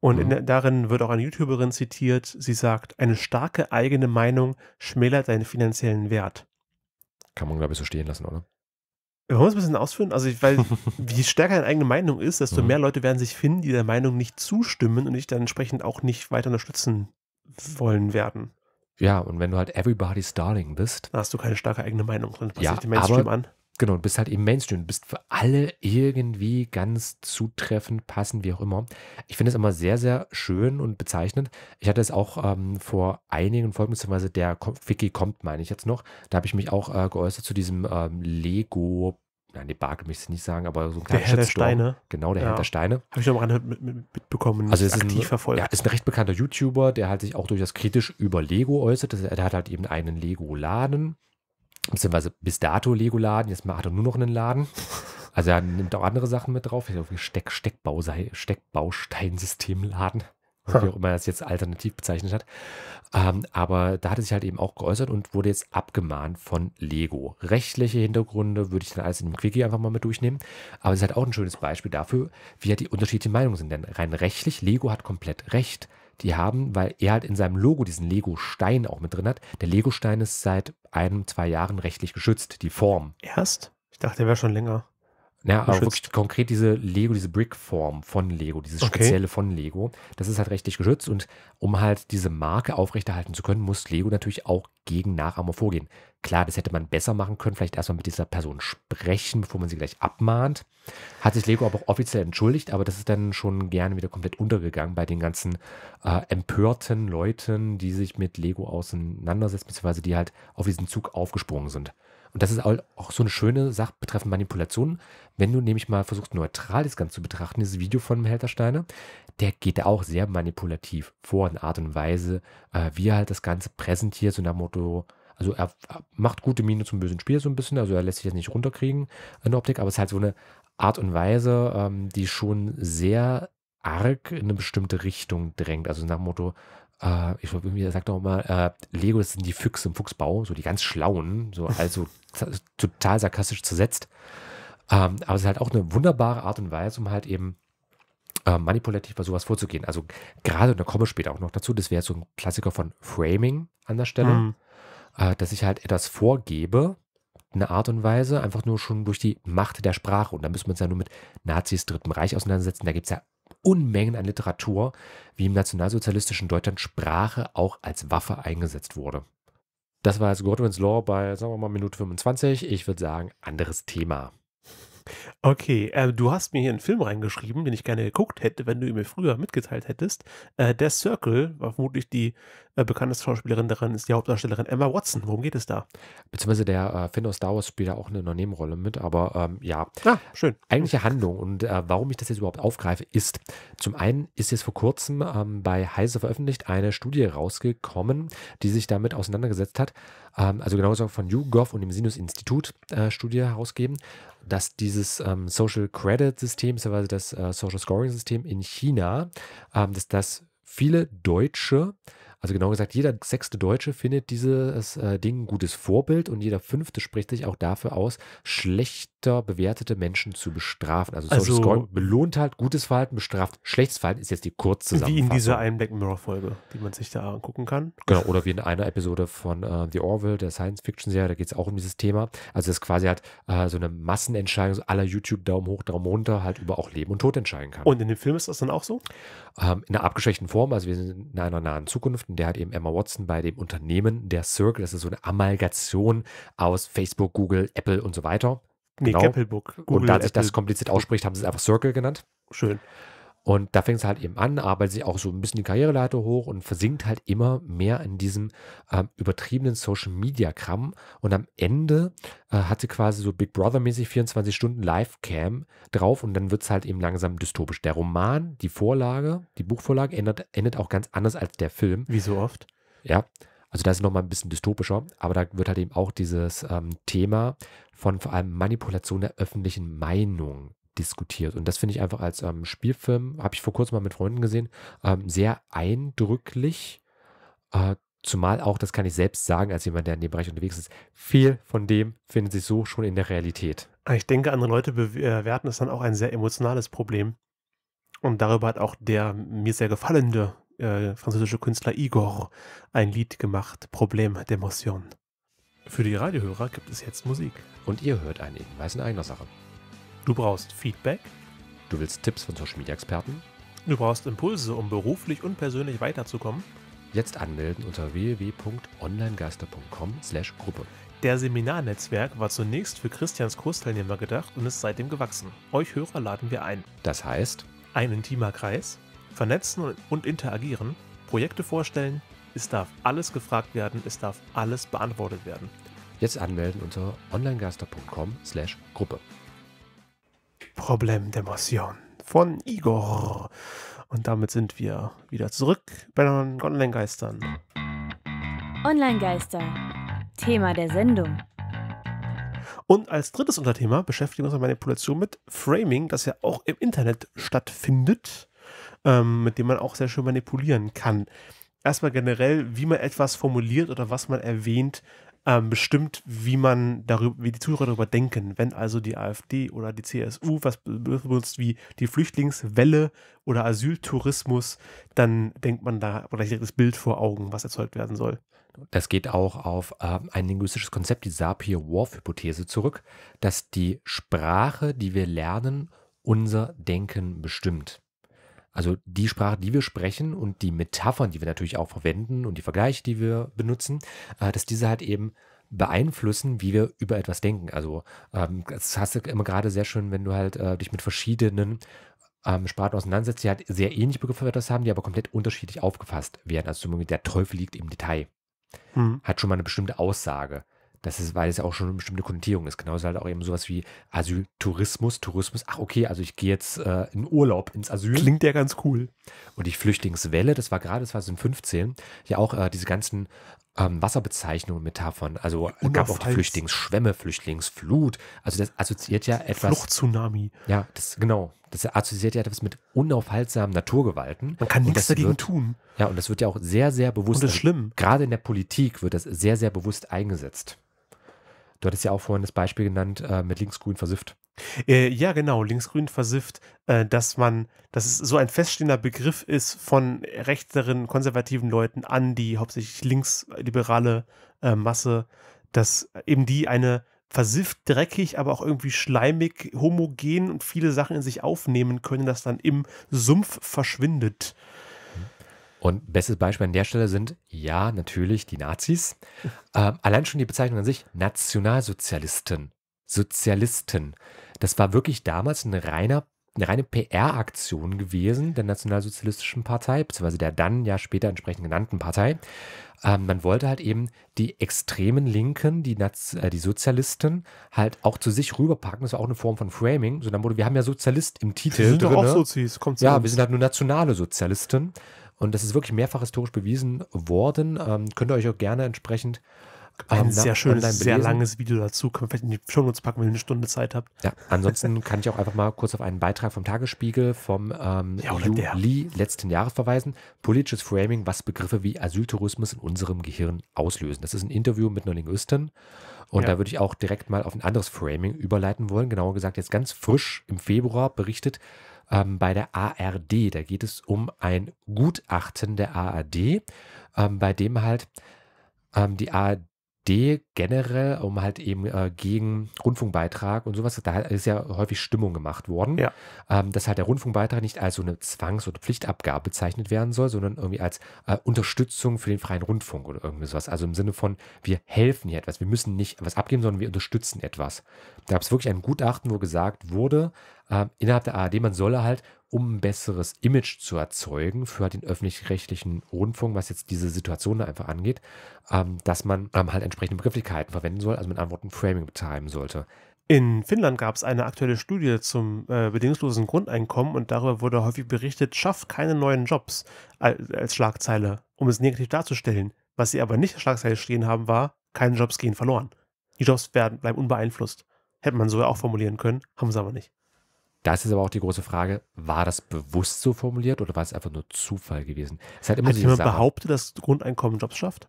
Und mhm. der, darin wird auch eine YouTuberin zitiert. Sie sagt, eine starke eigene Meinung schmälert deinen finanziellen Wert.
Kann man, glaube ich, so stehen lassen, oder?
Wollen wir es ein bisschen ausführen? Also, ich, weil [LAUGHS] je stärker deine eigene Meinung ist, desto mhm. mehr Leute werden sich finden, die der Meinung nicht zustimmen und dich dann entsprechend auch nicht weiter unterstützen wollen werden. Ja, und wenn du halt everybody's darling bist. Dann hast du keine starke eigene Meinung, dann passt ja, dich die Mainstream aber an.
Genau, du bist halt im Mainstream, du bist für alle irgendwie ganz zutreffend, passend, wie auch immer. Ich finde es immer sehr, sehr schön und bezeichnend. Ich hatte es auch ähm, vor einigen Folgen, beziehungsweise der Wiki kommt, meine ich jetzt noch, da habe ich mich auch äh, geäußert zu diesem ähm, Lego, nein, die Barke möchte ich nicht sagen, aber so ein kleiner Der Herr der Steine. Genau, der ja. Herr der Steine. Habe ich noch mal mit, mit, mitbekommen, also ist aktiv ein, verfolgt. Ja, ist ein recht bekannter YouTuber, der halt sich auch durchaus kritisch über Lego äußert. Er hat halt eben einen Lego-Laden beziehungsweise bis dato Lego-Laden, jetzt hat er nur noch einen Laden. Also er nimmt auch andere Sachen mit drauf. Steck, Steckbau, Steckbausteinsystemladen, wie auch immer er es jetzt alternativ bezeichnet hat. Ähm, aber da hat er sich halt eben auch geäußert und wurde jetzt abgemahnt von Lego. Rechtliche Hintergründe würde ich dann alles in dem Quickie einfach mal mit durchnehmen. Aber es ist halt auch ein schönes Beispiel dafür, wie halt die unterschiedlichen Meinungen sind. Denn rein rechtlich, Lego hat komplett recht die haben, weil er halt in seinem Logo diesen Lego-Stein auch mit drin hat. Der Lego-Stein ist seit einem, zwei Jahren rechtlich geschützt, die Form. Erst? Ich dachte, der wäre schon länger. Ja, aber wirklich konkret diese Lego, diese Brick-Form von Lego, dieses okay. spezielle von Lego, das ist halt rechtlich geschützt und um halt diese Marke aufrechterhalten zu können, muss Lego natürlich auch gegen Nachahmer vorgehen. Klar, das hätte man besser machen können, vielleicht erstmal mit dieser Person sprechen, bevor man sie gleich abmahnt. Hat sich Lego aber auch offiziell entschuldigt, aber das ist dann schon gerne wieder komplett untergegangen bei den ganzen äh, empörten Leuten, die sich mit Lego auseinandersetzen, beziehungsweise die halt auf diesen Zug aufgesprungen sind. Und das ist auch so eine schöne Sache betreffend Manipulation. Wenn du nämlich mal versuchst, neutral das Ganze zu betrachten, dieses Video von Heltersteiner, der geht da auch sehr manipulativ vor in Art und Weise, äh, wie er halt das Ganze präsentiert, so nach Motto, also er macht gute Miene zum bösen Spiel so ein bisschen, also er lässt sich das nicht runterkriegen in der Optik, aber es ist halt so eine Art und Weise, ähm, die schon sehr arg in eine bestimmte Richtung drängt. Also nach dem Motto, äh, ich glaube, irgendwie sagt auch mal, äh, Lego, das sind die Füchse im Fuchsbau, so die ganz Schlauen, so also [LAUGHS] total sarkastisch zersetzt. Ähm, aber es ist halt auch eine wunderbare Art und Weise, um halt eben äh, manipulativ bei sowas vorzugehen. Also gerade, und da komme ich später auch noch dazu, das wäre so ein Klassiker von Framing an der Stelle. Mhm äh, dass ich halt etwas vorgebe, eine Art und Weise, einfach nur schon durch die Macht der Sprache. Und da müssen wir uns ja nur mit Nazis, Dritten Reich auseinandersetzen. Da gibt es ja Unmengen an Literatur, wie im nationalsozialistischen Deutschland Sprache auch als Waffe eingesetzt wurde. Das war jetzt Godwin's Law bei, sagen wir mal, Minute 25. Ich würde sagen, anderes Thema.
Okay, äh, du hast mir hier einen Film reingeschrieben, den ich gerne geguckt hätte, wenn du ihn mir früher mitgeteilt hättest. Äh, der Circle war vermutlich die äh, bekannteste Schauspielerin daran ist die Hauptdarstellerin Emma Watson. Worum geht es da? Beziehungsweise der äh, Finn aus Star Wars spielt da auch eine Nebenrolle
mit, aber ähm, ja. Ah, schön. Eigentliche Handlung und äh, warum ich das jetzt überhaupt aufgreife, ist, zum einen ist jetzt vor kurzem ähm, bei Heise veröffentlicht eine Studie rausgekommen, die sich damit auseinandergesetzt hat, ähm, also genauso von YouGov und dem Sinus-Institut äh, Studie herausgeben, dass dieses ähm, Social Credit System, beziehungsweise das äh, Social Scoring System in China, ähm, dass das viele Deutsche also genau gesagt, jeder sechste Deutsche findet dieses äh, Ding ein gutes Vorbild und jeder fünfte spricht sich auch dafür aus, schlechter bewertete Menschen zu bestrafen. Also, Social also Scoring belohnt halt gutes Verhalten, bestraft schlechtes Verhalten, ist jetzt die Kurzzusammenfassung. Wie in dieser
einen Black Mirror-Folge, die man sich da angucken kann.
Genau, oder wie in einer Episode von äh, The Orville, der Science-Fiction-Serie, da geht es auch um dieses Thema. Also das ist quasi halt äh, so eine Massenentscheidung so aller YouTube, Daumen hoch, Daumen runter, halt über auch Leben und Tod entscheiden kann. Und in dem Film ist das dann auch so? Ähm, in einer abgeschwächten Form, also wir sind in einer nahen Zukunft und der hat eben Emma Watson bei dem Unternehmen der Circle, das ist so eine Amalgation aus Facebook, Google, Apple und so weiter. Nee, genau. Apple Book. Google, und da sich das kompliziert ausspricht, haben sie es einfach Circle genannt. Schön. Und da fängt sie halt eben an, arbeitet sich auch so ein bisschen die Karriereleiter hoch und versinkt halt immer mehr in diesem ähm, übertriebenen Social Media Kram. Und am Ende äh, hat sie quasi so Big Brother-mäßig 24 Stunden Live-Cam drauf und dann wird es halt eben langsam dystopisch. Der Roman, die Vorlage, die Buchvorlage endet, endet auch ganz anders als der Film. Wie so oft. Ja. Also das ist nochmal ein bisschen dystopischer, aber da wird halt eben auch dieses ähm, Thema von vor allem Manipulation der öffentlichen Meinung diskutiert. Und das finde ich einfach als ähm, Spielfilm, habe ich vor kurzem mal mit Freunden gesehen, ähm, sehr eindrücklich. Äh, zumal auch, das kann ich selbst sagen, als jemand, der in dem Bereich unterwegs ist, viel von dem findet sich so schon in der Realität.
Ah, ich denke, andere Leute bewerten äh, es dann auch ein sehr emotionales Problem. Und darüber hat auch der mir sehr gefallende äh, französische Künstler Igor ein Lied gemacht, Problem d'Emotion. Für die Radiohörer gibt es jetzt Musik. Und ihr hört einen Hinweis
in eigener Sache. Du brauchst Feedback. Du willst Tipps von Social Media Experten.
Du brauchst Impulse, um beruflich und persönlich weiterzukommen. Jetzt anmelden unter www.onlinegeister.com/gruppe. Der Seminarnetzwerk war zunächst für Christians Kursteilnehmer gedacht und ist seitdem gewachsen. Euch Hörer laden wir ein. Das heißt, ein intimer Kreis, vernetzen und interagieren, Projekte vorstellen, es darf alles gefragt werden, es darf alles beantwortet werden.
Jetzt anmelden unter onlinegeister.com/gruppe.
Problem der Motion von Igor. Und damit sind wir wieder zurück bei den Online-Geistern.
Online-Geister, Thema der Sendung.
Und als drittes Unterthema beschäftigen wir uns mit Manipulation mit Framing, das ja auch im Internet stattfindet, ähm, mit dem man auch sehr schön manipulieren kann. Erstmal generell, wie man etwas formuliert oder was man erwähnt, ähm, bestimmt, wie man darüber, wie die Zuhörer darüber denken, wenn also die AfD oder die CSU was benutzt wie die Flüchtlingswelle oder Asyltourismus, dann denkt man da oder direkt das Bild vor Augen, was erzeugt werden soll.
Das geht auch auf äh, ein linguistisches Konzept, die Sapir-Whorf-Hypothese zurück, dass die Sprache, die wir lernen, unser Denken bestimmt. Also die Sprache, die wir sprechen und die Metaphern, die wir natürlich auch verwenden und die Vergleiche, die wir benutzen, äh, dass diese halt eben beeinflussen, wie wir über etwas denken. Also ähm, das hast du immer gerade sehr schön, wenn du halt äh, dich mit verschiedenen ähm, Sparten auseinandersetzt, die halt sehr ähnliche Begriffe für etwas haben, die aber komplett unterschiedlich aufgefasst werden. Also zum Beispiel der Teufel liegt im Detail. Mhm. Hat schon mal eine bestimmte Aussage. Das ist, weil es auch schon eine bestimmte Konnotierung ist. Genauso halt auch eben sowas wie Asyltourismus, Tourismus, Ach, okay, also ich gehe jetzt äh, in Urlaub, ins Asyl. Klingt ja ganz cool. Und die Flüchtlingswelle, das war gerade 2015, ja auch äh, diese ganzen ähm, Wasserbezeichnungen, Metaphern. Also es gab auch die Flüchtlingsschwämme, Flüchtlingsflut. Also das assoziiert ja etwas. flucht Ja, das, genau. Das assoziiert ja etwas mit unaufhaltsamen Naturgewalten. Man kann nichts dagegen wird, tun. Ja, und das wird ja auch sehr, sehr bewusst. Und das ist also schlimm. Gerade in der Politik wird das sehr, sehr bewusst eingesetzt. Du hattest ja auch vorhin das Beispiel genannt äh, mit linksgrün versifft.
Äh, ja, genau, linksgrün versifft, äh, dass man, dass es so ein feststehender Begriff ist von rechteren, konservativen Leuten an die hauptsächlich linksliberale äh, Masse, dass eben die eine versifft, dreckig, aber auch irgendwie schleimig, homogen und viele Sachen in sich aufnehmen können, das dann im Sumpf verschwindet. Und bestes Beispiel an der Stelle sind ja natürlich die
Nazis. Ähm, allein schon die Bezeichnung an sich, Nationalsozialisten. Sozialisten. Das war wirklich damals ein reiner eine reine PR-Aktion gewesen der Nationalsozialistischen Partei, beziehungsweise der dann ja später entsprechend genannten Partei. Ähm, man wollte halt eben die extremen Linken, die, Naz äh, die Sozialisten, halt auch zu sich rüberpacken. Das war auch eine Form von Framing. So dann wurde, wir haben ja Sozialist im Titel. Wir sind drin, auch Sozis, kommt Ja, uns. wir sind halt nur nationale Sozialisten. Und das ist wirklich mehrfach historisch bewiesen worden. Ähm, könnt ihr euch auch gerne entsprechend ein ähm, sehr schönes, sehr langes Video dazu. Können wir vielleicht in die Show Notes packen, wenn ihr eine Stunde Zeit habt. Ja, ansonsten [LAUGHS] kann ich auch einfach mal kurz auf einen Beitrag vom Tagesspiegel vom ähm, ja, Juli der. letzten Jahres verweisen. Politisches Framing, was Begriffe wie Asyltourismus in unserem Gehirn auslösen. Das ist ein Interview mit einer Linguistin. Und ja. da würde ich auch direkt mal auf ein anderes Framing überleiten wollen. Genauer gesagt, jetzt ganz frisch im Februar berichtet ähm, bei der ARD. Da geht es um ein Gutachten der ARD, ähm, bei dem halt ähm, die ARD Idee generell, um halt eben äh, gegen Rundfunkbeitrag und sowas, da ist ja häufig Stimmung gemacht worden, ja. ähm, dass halt der Rundfunkbeitrag nicht als so eine Zwangs- oder Pflichtabgabe bezeichnet werden soll, sondern irgendwie als äh, Unterstützung für den freien Rundfunk oder irgendwie sowas. Also im Sinne von, wir helfen hier etwas, wir müssen nicht was abgeben, sondern wir unterstützen etwas. Da gab es wirklich ein Gutachten, wo gesagt wurde, äh, innerhalb der ARD, man solle halt um ein besseres Image zu erzeugen für den öffentlich-rechtlichen Rundfunk, was jetzt diese Situation da einfach angeht,
ähm, dass man ähm, halt entsprechende Begrifflichkeiten verwenden soll, also mit anderen Worten Framing betreiben sollte. In Finnland gab es eine aktuelle Studie zum äh, bedingungslosen Grundeinkommen und darüber wurde häufig berichtet, schafft keine neuen Jobs als, als Schlagzeile, um es negativ darzustellen. Was sie aber nicht als Schlagzeile stehen haben, war, keine Jobs gehen verloren. Die Jobs werden, bleiben unbeeinflusst. Hätte man so auch formulieren können, haben sie aber nicht.
Das ist aber auch die große Frage, war das bewusst so formuliert oder war es einfach nur Zufall gewesen? Es hat, immer hat jemand Sache.
behauptet, dass Grundeinkommen Jobs schafft?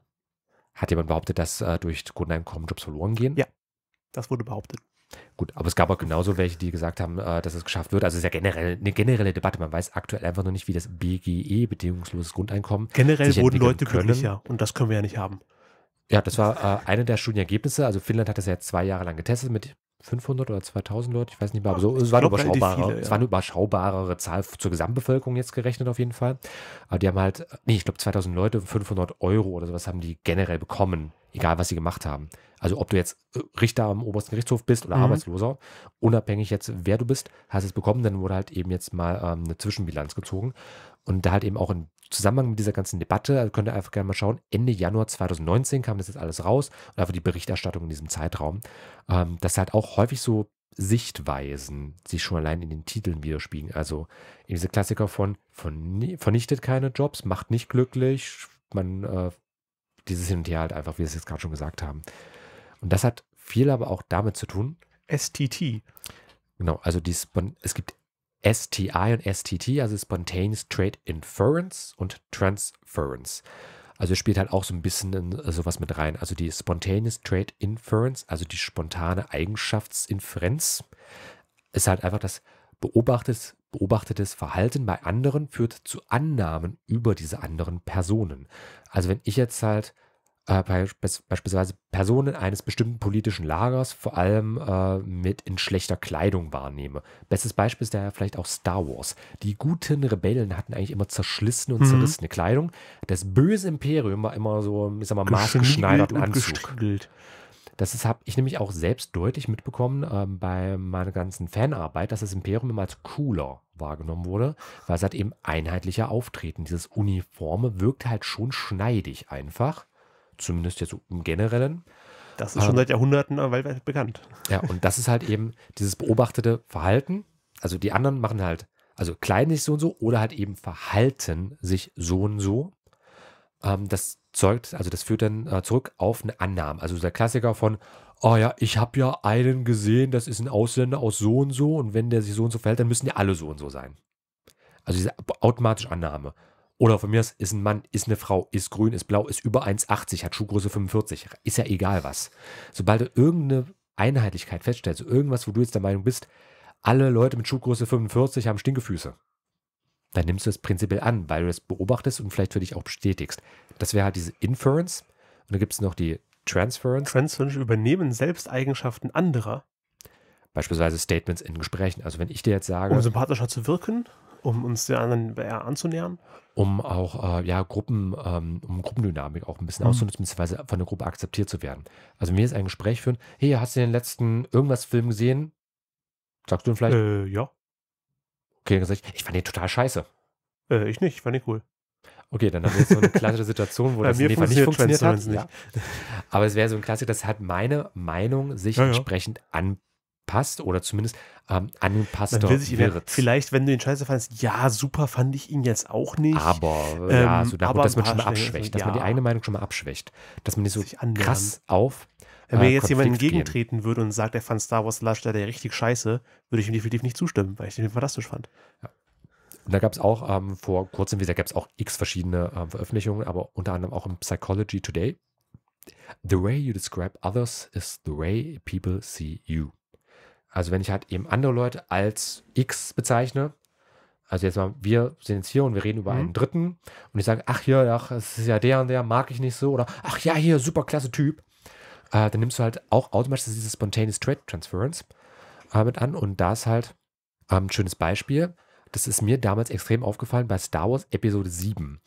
Hat jemand behauptet, dass äh, durch Grundeinkommen Jobs verloren gehen? Ja, das wurde behauptet. Gut, aber es gab auch genauso welche, die gesagt haben, äh, dass es geschafft wird. Also es ist ja generell eine generelle Debatte. Man weiß aktuell einfach noch nicht, wie das BGE, bedingungsloses Grundeinkommen, generell wurden Leute können. glücklicher
und das können wir ja nicht haben.
Ja, das war äh, eine der Studienergebnisse. Also Finnland hat das ja zwei Jahre lang getestet mit 500 oder 2000 Leute, ich weiß nicht mehr, aber so, es, war, glaub, eine viele, ja. es war eine überschaubarere Zahl zur Gesamtbevölkerung jetzt gerechnet auf jeden Fall. Aber die haben halt, nee, ich glaube 2000 Leute, 500 Euro oder sowas haben die generell bekommen, egal was sie gemacht haben. Also ob du jetzt äh, Richter am obersten Gerichtshof bist oder mhm. Arbeitsloser, unabhängig jetzt wer du bist, hast es bekommen, dann wurde halt eben jetzt mal ähm, eine Zwischenbilanz gezogen und da halt eben auch in Zusammenhang mit dieser ganzen Debatte, also könnt ihr einfach gerne mal schauen, Ende Januar 2019 kam das jetzt alles raus und einfach die Berichterstattung in diesem Zeitraum, ähm, dass halt auch häufig so Sichtweisen sich schon allein in den Titeln widerspiegeln. Also eben diese Klassiker von, von vernichtet keine Jobs, macht nicht glücklich, man äh, dieses Hin und Her halt einfach, wie wir es jetzt gerade schon gesagt haben. Und das hat viel aber auch damit zu tun. STT. Genau, also die Spon es gibt STI und STT, also Spontaneous Trade Inference und Transference. Also spielt halt auch so ein bisschen äh, sowas mit rein. Also die Spontaneous Trade Inference, also die spontane Eigenschaftsinferenz, ist halt einfach das beobachtetes, beobachtetes Verhalten bei anderen führt zu Annahmen über diese anderen Personen. Also wenn ich jetzt halt äh, beispielsweise Personen eines bestimmten politischen Lagers vor allem äh, mit in schlechter Kleidung wahrnehme. Bestes Beispiel ist da vielleicht auch Star Wars. Die guten Rebellen hatten eigentlich immer zerschlissene und mhm. zerrissene Kleidung. Das böse Imperium war immer so, ich sag mal, maßgeschneiderten Anzug. Das habe ich nämlich auch selbst deutlich mitbekommen äh, bei meiner ganzen Fanarbeit, dass das Imperium immer als cooler wahrgenommen wurde, weil es hat eben einheitlicher auftreten. Dieses Uniforme wirkt halt schon schneidig einfach zumindest jetzt im Generellen. Das ist schon seit
Jahrhunderten weltweit bekannt. Ja, und
das ist halt eben dieses beobachtete Verhalten. Also die anderen machen halt, also kleiden sich so und so oder halt eben verhalten sich so und so. Ähm, das zeugt, also das führt dann äh, zurück auf eine Annahme. Also der Klassiker von, oh ja, ich habe ja einen gesehen, das ist ein Ausländer aus so und so und wenn der sich so und so verhält, dann müssen ja alle so und so sein. Also diese automatische Annahme. Oder von mir aus ist ein Mann, ist eine Frau, ist grün, ist blau, ist über 1,80, hat Schuhgröße 45. Ist ja egal was. Sobald du irgendeine Einheitlichkeit feststellst, irgendwas, wo du jetzt der Meinung bist, alle Leute mit Schuhgröße 45 haben Stinkefüße, dann nimmst du es prinzipiell an, weil du es beobachtest und vielleicht für dich auch bestätigst. Das wäre halt diese Inference. Und dann gibt
es noch die Transference. Transference übernehmen Selbsteigenschaften anderer.
Beispielsweise Statements in Gesprächen. Also wenn ich dir jetzt sage. Um
sympathischer zu wirken, um uns den anderen eher anzunähern.
Um auch äh, ja, Gruppen, ähm, um Gruppendynamik auch ein bisschen mhm. auszunutzen, beziehungsweise von der Gruppe akzeptiert zu werden. Also mir ist ein Gespräch führen, hey, hast du den letzten irgendwas Film gesehen? Sagst du ihn vielleicht? Äh, ja. Okay, dann sag ich, ich fand den total scheiße.
Äh, ich nicht, ich fand den cool. Okay, dann haben wir jetzt so eine [LAUGHS] klassische Situation, wo das in dem Fall nicht funktioniert hat. Nicht. Ja.
Aber es wäre so ein Klassiker, dass halt meine Meinung sich ja, entsprechend ja. anpasst passt oder zumindest ähm, angepasster wird. Vielleicht, wenn
du den Scheiße fandest, ja, super fand ich ihn jetzt auch nicht. Aber, ähm, ja, so darum, aber dass man schon mal abschwächt, dass ja. man die eine
Meinung schon mal abschwächt, dass man nicht so
krass auf wenn mir äh, jetzt Konflikt jemand entgegentreten gehen. würde und sagt, er fand Star Wars Last Jedi richtig scheiße, würde ich ihm definitiv nicht zustimmen, weil ich den fantastisch fand. Ja.
Und da gab es auch ähm, vor kurzem wie gesagt, gab es auch x verschiedene ähm, Veröffentlichungen, aber unter anderem auch im Psychology Today. The way you describe others is the way people see you. Also wenn ich halt eben andere Leute als X bezeichne, also jetzt mal, wir sind jetzt hier und wir reden über mhm. einen Dritten und ich sage, ach hier, ach, es ist ja der und der, mag ich nicht so oder ach ja, hier, super klasse Typ, äh, dann nimmst du halt auch automatisch diese Spontaneous Trade Transference äh, mit an und da ist halt ähm, ein schönes Beispiel. Das ist mir damals extrem aufgefallen bei Star Wars Episode 7.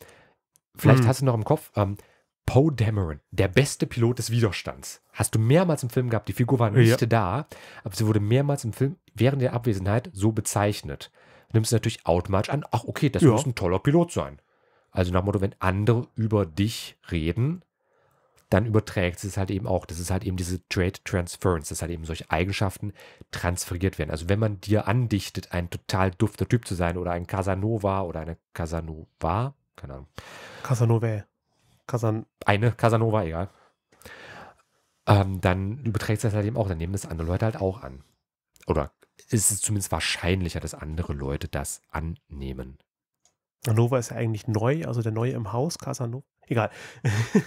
Vielleicht mhm. hast du noch im Kopf, ähm, Poe Dameron, der beste Pilot des Widerstands. Hast du mehrmals im Film gehabt, die Figur war nicht ja. da, aber sie wurde mehrmals im Film während der Abwesenheit so bezeichnet. nimmst du natürlich automatisch an, ach okay, das ja. muss ein toller Pilot sein. Also nach dem Motto, wenn andere über dich reden, dann überträgt sie es halt eben auch. Das ist halt eben diese Trade Transference, dass halt eben solche Eigenschaften transferiert werden. Also wenn man dir andichtet, ein total dufter Typ zu sein oder ein Casanova oder eine Casanova, keine
Ahnung. Casanova.
Casan eine Casanova, egal. Ähm, dann überträgt das halt eben auch, dann nehmen das andere Leute halt auch an. Oder ist es zumindest wahrscheinlicher, dass andere Leute das
annehmen. Nova ist ja eigentlich neu, also der Neue im Haus, Casanova. Egal.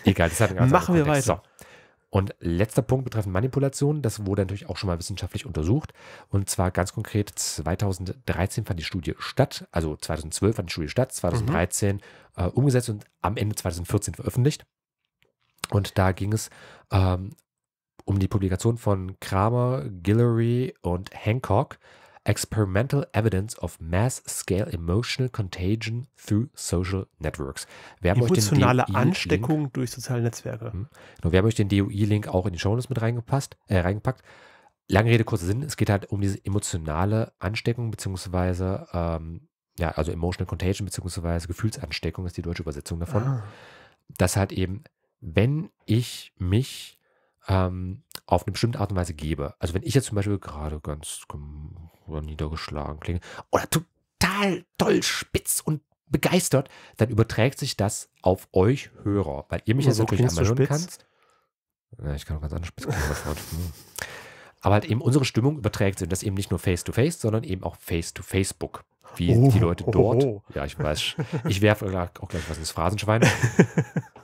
Egal, das hat einen Machen wir weiter. So. Und letzter Punkt betreffend Manipulation, das wurde natürlich auch schon mal wissenschaftlich untersucht. Und zwar ganz konkret 2013 fand die Studie statt, also 2012 fand die Studie statt, 2013 mhm. äh, umgesetzt und am Ende 2014 veröffentlicht. Und da ging es ähm, um die Publikation von Kramer, Guillory und Hancock Experimental Evidence of Mass Scale Emotional Contagion Through Social Networks. Wir haben Emotionale euch den Ansteckung
durch soziale Netzwerke. Hm.
Genau, wir haben euch den DOI-Link auch in die Shownotes mit reingepasst, äh, reingepackt. Lange Rede, kurzer Sinn. Es geht halt um diese emotionale Ansteckung, beziehungsweise, ähm, ja, also Emotional Contagion, beziehungsweise Gefühlsansteckung ist die deutsche Übersetzung davon. Ah. Dass halt eben, wenn ich mich ähm, auf eine bestimmte Art und Weise gebe. Also wenn ich jetzt zum Beispiel gerade ganz niedergeschlagen klinge oder total toll spitz und begeistert, dann überträgt sich das auf euch Hörer, weil ihr mich ja also wirklich einmal hören kannst. Ja, ich kann auch ganz anders spitz klingen. Hm. Aber halt eben unsere Stimmung überträgt sich das eben nicht nur Face-to-Face, -face, sondern eben auch Face-to-Facebook. Wie oh, die Leute dort. Oh, oh. Ja, ich weiß. Ich werfe auch gleich was ins Phrasenschwein. [LAUGHS]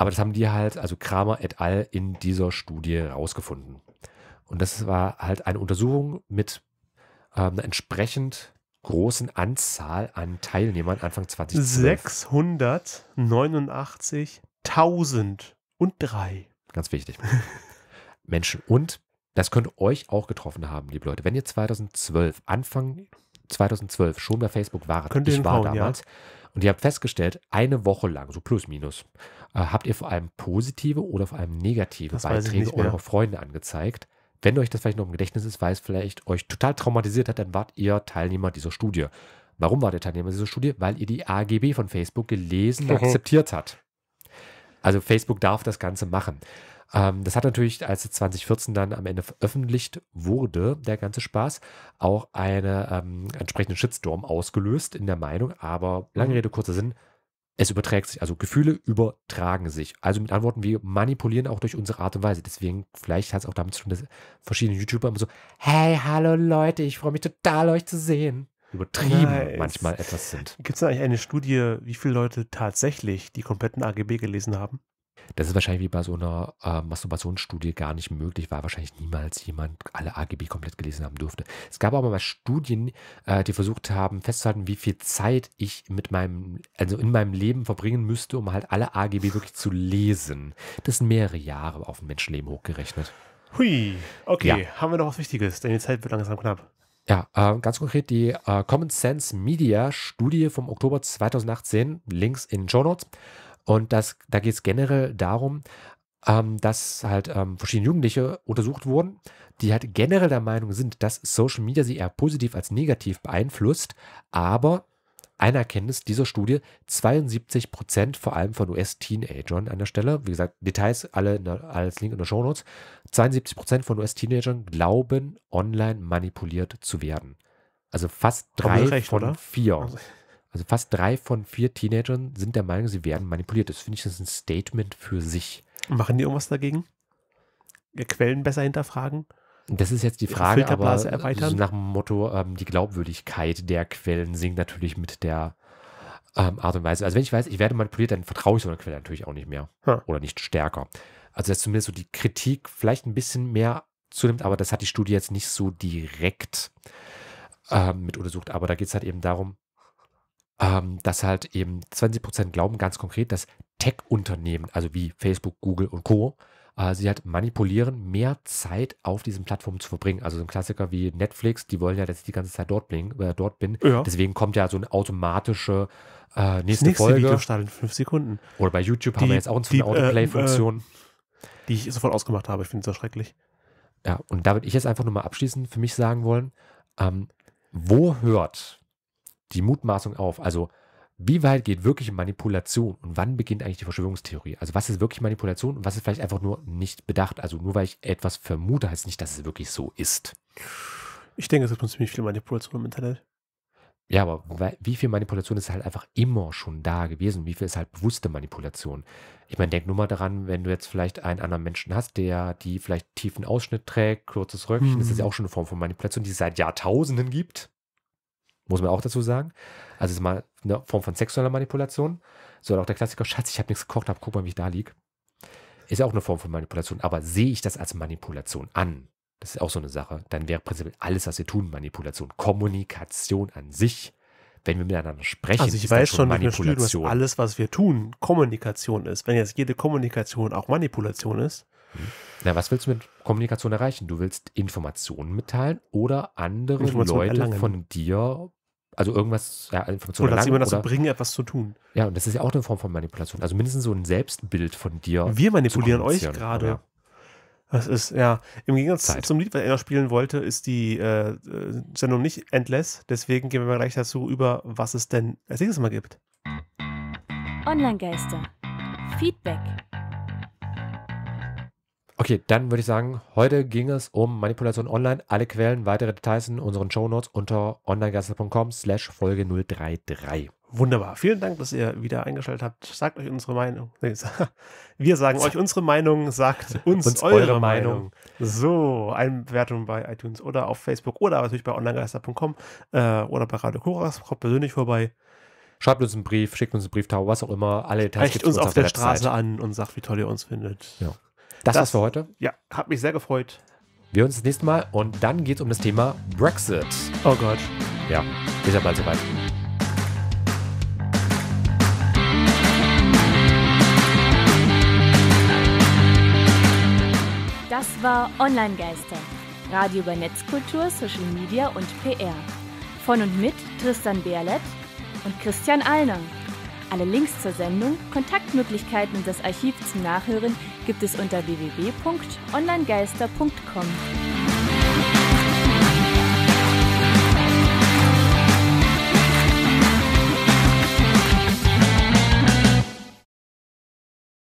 Aber das haben die halt, also Kramer et al. in dieser Studie rausgefunden. Und das war halt eine Untersuchung mit ähm, einer entsprechend großen Anzahl an Teilnehmern Anfang 2012.
689.003.
Ganz wichtig. [LAUGHS] Menschen. Und das könnte euch auch getroffen haben, liebe Leute. Wenn ihr 2012, Anfang 2012 schon bei Facebook wart, könnt ich war Frauen, damals, ja. Und ihr habt festgestellt, eine Woche lang, so plus minus, äh, habt ihr vor allem positive oder vor allem negative das Beiträge eurer Freunde angezeigt. Wenn euch das vielleicht noch im Gedächtnis ist, weil es vielleicht euch total traumatisiert hat, dann wart ihr Teilnehmer dieser Studie. Warum wart ihr Teilnehmer dieser Studie? Weil ihr die AGB von Facebook gelesen und mhm. akzeptiert habt. Also Facebook darf das Ganze machen. Ähm, das hat natürlich, als es 2014 dann am Ende veröffentlicht wurde, der ganze Spaß, auch einen ähm, entsprechenden Shitstorm ausgelöst in der Meinung. Aber lange mhm. Rede, kurzer Sinn, es überträgt sich. Also Gefühle übertragen sich. Also mit Antworten wir manipulieren auch durch unsere Art und Weise. Deswegen, vielleicht hat es auch damit schon dass verschiedene YouTuber immer so, hey, hallo Leute, ich freue mich total, euch zu sehen. Übertrieben nice. manchmal etwas sind.
Gibt es eigentlich eine Studie, wie viele Leute tatsächlich die kompletten AGB gelesen haben? Das ist wahrscheinlich wie bei so einer
äh, Masturbationsstudie gar nicht möglich, weil wahrscheinlich niemals jemand alle AGB komplett gelesen haben dürfte. Es gab aber mal Studien, äh, die versucht haben festzuhalten, wie viel Zeit ich mit meinem, also in meinem Leben verbringen müsste, um halt alle AGB wirklich zu lesen. Das sind mehrere Jahre auf ein Menschenleben hochgerechnet. Hui, okay, ja. haben wir noch was Wichtiges, denn die Zeit wird langsam knapp. Ja, äh, ganz konkret die äh, Common Sense Media Studie vom Oktober 2018, Links in den Show Notes. Und das, da geht es generell darum, ähm, dass halt ähm, verschiedene Jugendliche untersucht wurden, die halt generell der Meinung sind, dass Social Media sie eher positiv als negativ beeinflusst, aber eine Erkenntnis dieser Studie 72 Prozent, vor allem von US-Teenagern an der Stelle, wie gesagt, Details alle der, als Link in der Show Notes, 72 Prozent von US-Teenagern glauben, online manipuliert zu werden. Also fast drei recht, von oder? vier. Also also fast drei von vier Teenagern sind der Meinung, sie werden manipuliert. Das finde ich, das ist ein Statement für sich.
Machen die irgendwas dagegen? Quellen besser hinterfragen? Das ist jetzt die Frage, aber so
nach dem Motto, ähm, die Glaubwürdigkeit der Quellen sinkt natürlich mit der ähm, Art und Weise. Also wenn ich weiß, ich werde manipuliert, dann vertraue ich so einer Quelle natürlich auch nicht mehr. Hm. Oder nicht stärker. Also dass zumindest so die Kritik vielleicht ein bisschen mehr zunimmt, aber das hat die Studie jetzt nicht so direkt ähm, mit untersucht. Aber da geht es halt eben darum, ähm, dass halt eben 20% glauben ganz konkret, dass Tech-Unternehmen, also wie Facebook, Google und Co., äh, sie halt manipulieren, mehr Zeit auf diesen Plattformen zu verbringen. Also so ein Klassiker wie Netflix, die wollen ja, dass ich die ganze Zeit dort bin. Äh, dort bin. Ja. Deswegen kommt ja so eine automatische äh, nächste, nächste Folge. Video startet in fünf Sekunden.
Oder bei YouTube die, haben wir jetzt auch so eine äh, Autoplay-Funktion.
Äh, die ich sofort ausgemacht habe. Ich finde es so schrecklich. Ja, und da würde ich jetzt einfach nur mal abschließend für mich sagen wollen, ähm, wo hört die Mutmaßung auf. Also wie weit geht wirklich Manipulation und wann beginnt eigentlich die Verschwörungstheorie? Also was ist wirklich Manipulation und was ist vielleicht einfach nur nicht bedacht? Also nur weil ich etwas vermute, heißt nicht, dass es wirklich so ist.
Ich denke, es gibt ziemlich viel Manipulation im Internet.
Ja, aber wie viel Manipulation ist halt einfach immer schon da gewesen? Wie viel ist halt bewusste Manipulation? Ich meine, denk nur mal daran, wenn du jetzt vielleicht einen anderen Menschen hast, der die vielleicht tiefen Ausschnitt trägt, kurzes Röckchen, mhm. das ist ja hm. auch schon eine Form von Manipulation, die es seit Jahrtausenden gibt. Muss man auch dazu sagen. Also es ist mal eine Form von sexueller Manipulation. Sondern auch der Klassiker, Schatz, ich habe nichts gekocht, hab, guck mal, wie ich da liege. Ist auch eine Form von Manipulation. Aber sehe ich das als Manipulation an? Das ist auch so eine Sache. Dann wäre prinzipiell alles, was wir tun, Manipulation. Kommunikation an sich wenn wir miteinander sprechen, also ich ist weiß schon, Manipulation. Dass
alles, was wir tun, Kommunikation ist. Wenn jetzt jede Kommunikation auch Manipulation ist. Hm. Na, was willst du mit Kommunikation erreichen? Du willst Informationen mitteilen oder andere Leute erlangen. von
dir also irgendwas, ja, Informationen Oder jemand dazu bringen,
etwas zu tun. Ja, und das ist ja auch eine Form von Manipulation. Also mindestens
so ein Selbstbild von dir. Wir manipulieren euch gerade.
Das ist, ja, im Gegensatz Zeit. zum Lied, was er noch spielen wollte, ist die äh, Sendung nicht endless. Deswegen gehen wir mal gleich dazu über, was es denn als nächstes Mal gibt.
Online-Geister. Feedback.
Okay, dann würde ich sagen, heute ging es um Manipulation online. Alle Quellen, weitere Details
in unseren Shownotes unter onlinegasse.com slash Folge 033. Wunderbar. Vielen Dank, dass ihr wieder eingeschaltet habt. Sagt euch unsere Meinung. [LAUGHS] Nee, wir sagen euch unsere Meinung, sagt [LAUGHS] uns, uns eure, eure Meinung. Meinung. So, eine Bewertung bei iTunes oder auf Facebook oder natürlich bei onlinegeister.com äh, oder bei Radio Koras. Kommt persönlich vorbei. Schreibt uns einen Brief, schickt uns einen Brieftau, was auch immer. Alle Details Reicht uns, uns auf, auf der, der Straße an und sagt, wie toll ihr uns findet. Ja. Das, das war's für heute. Ja, hat mich sehr gefreut.
Wir uns das nächste Mal und dann geht es um das Thema Brexit. Oh Gott. Ja, ist ja bald soweit.
Das war Online Geister, Radio über Netzkultur, Social Media und PR. Von und mit Tristan Berlet und Christian Alner. Alle Links zur Sendung, Kontaktmöglichkeiten und das Archiv zum Nachhören gibt es unter www.onlinegeister.com.